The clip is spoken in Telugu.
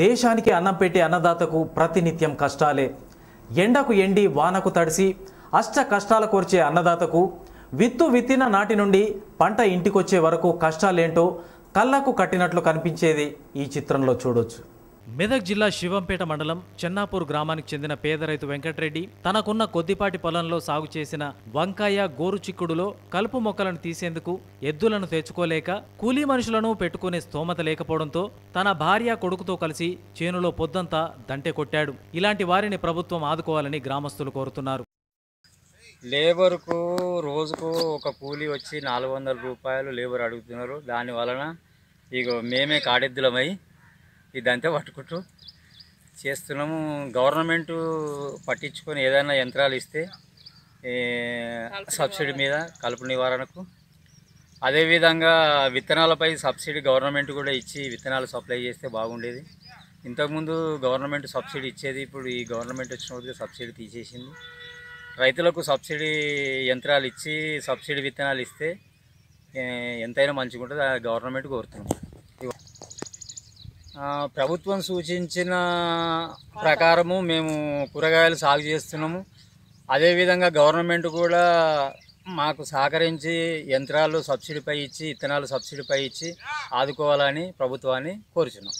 దేశానికి అన్నం పెట్టే అన్నదాతకు ప్రతినిత్యం కష్టాలే ఎండకు ఎండి వానకు తడిసి అష్ట కష్టాల కోర్చే అన్నదాతకు విత్తు విత్తిన నాటి నుండి పంట ఇంటికొచ్చే వరకు కష్టాలేంటో కళ్ళకు కట్టినట్లు కనిపించేది ఈ చిత్రంలో చూడొచ్చు మెదక్ జిల్లా శివంపేట మండలం చెన్నాపూర్ గ్రామానికి చెందిన పేద రైతు వెంకటరెడ్డి తనకున్న కొద్దిపాటి పొలంలో సాగు చేసిన వంకాయ గోరు చిక్కుడులో కలుపు మొక్కలను తీసేందుకు ఎద్దులను తెచ్చుకోలేక కూలీ మనుషులను పెట్టుకునే స్తోమత లేకపోవడంతో తన భార్య కొడుకుతో కలిసి చేనులో పొద్దంతా దంటే కొట్టాడు ఇలాంటి వారిని ప్రభుత్వం ఆదుకోవాలని గ్రామస్తులు కోరుతున్నారు లేబర్కు రోజుకు ఒక కూలీ వచ్చి నాలుగు వందల రూపాయలు లేబర్ అడుగుతున్నారు దాని వలన ఇక మేమే కాడెద్దులమై ఇదంతా పట్టుకుంటూ చేస్తున్నాము గవర్నమెంట్ పట్టించుకొని ఏదైనా యంత్రాలు ఇస్తే సబ్సిడీ మీద కలుపు నివారణకు అదేవిధంగా విత్తనాలపై సబ్సిడీ గవర్నమెంట్ కూడా ఇచ్చి విత్తనాలు సప్లై చేస్తే బాగుండేది ఇంతకుముందు గవర్నమెంట్ సబ్సిడీ ఇచ్చేది ఇప్పుడు ఈ గవర్నమెంట్ వచ్చినప్పుడు సబ్సిడీ తీసేసింది రైతులకు సబ్సిడీ యంత్రాలు ఇచ్చి సబ్సిడీ విత్తనాలు ఇస్తే ఎంతైనా మంచిగా ఉంటుంది గవర్నమెంట్ కోరుతున్నాం ప్రభుత్వం సూచించిన ప్రకారము మేము కూరగాయలు సాగు చేస్తున్నాము అదేవిధంగా గవర్నమెంట్ కూడా మాకు సహకరించి యంత్రాలు సబ్సిడీపై ఇచ్చి ఇత్తనాలు సబ్సిడీపై ఇచ్చి ఆదుకోవాలని ప్రభుత్వాన్ని కోరుచున్నాం